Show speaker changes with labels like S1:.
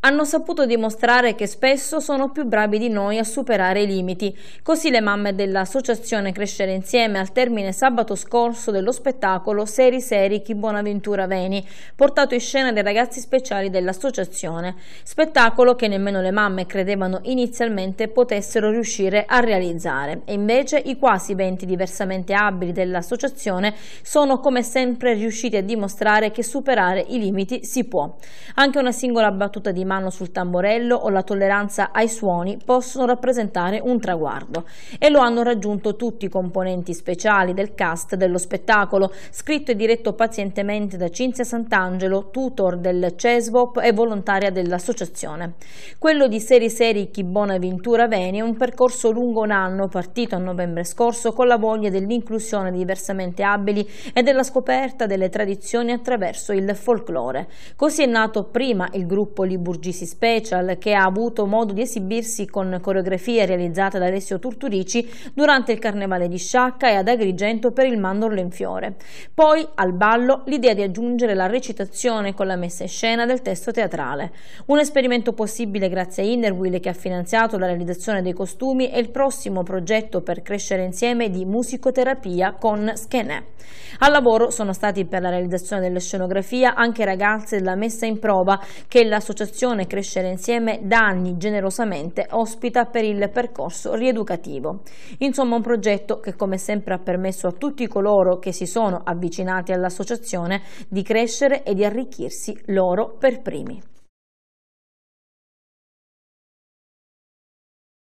S1: hanno saputo dimostrare che spesso sono più bravi di noi a superare i limiti. Così le mamme dell'associazione Crescere Insieme al termine sabato scorso dello spettacolo Seri Seri Chi Buonaventura Veni, portato in scena dai ragazzi speciali dell'associazione. Spettacolo che nemmeno le mamme credevano inizialmente potessero riuscire a realizzare. E invece i quasi 20 diversamente abili dell'associazione sono come sempre riusciti a dimostrare che superare i limiti si può. Anche una singola battuta di mano sul tamborello o la tolleranza ai suoni possono rappresentare un traguardo e lo hanno raggiunto tutti i componenti speciali del cast dello spettacolo, scritto e diretto pazientemente da Cinzia Sant'Angelo, tutor del CESVOP e volontaria dell'associazione. Quello di Seri Seri Chi Bonaventura Veni è un percorso lungo un anno partito a novembre scorso con la voglia dell'inclusione dei diversamente abili e della scoperta delle tradizioni attraverso il folklore. Così è nato prima il gruppo Liburgia GC Special che ha avuto modo di esibirsi con coreografie realizzate da Alessio Turturici durante il Carnevale di Sciacca e ad Agrigento per il Mandorlo in Fiore. Poi, al ballo, l'idea di aggiungere la recitazione con la messa in scena del testo teatrale. Un esperimento possibile grazie a Innerwill che ha finanziato la realizzazione dei costumi e il prossimo progetto per crescere insieme di musicoterapia con Schenè. Al lavoro sono stati per la realizzazione della scenografia anche ragazze della messa in prova che l'associazione Fondazione Crescere Insieme da anni generosamente ospita per il percorso rieducativo. Insomma un progetto che come sempre ha permesso a tutti coloro che si sono avvicinati all'associazione di crescere e di arricchirsi loro per primi.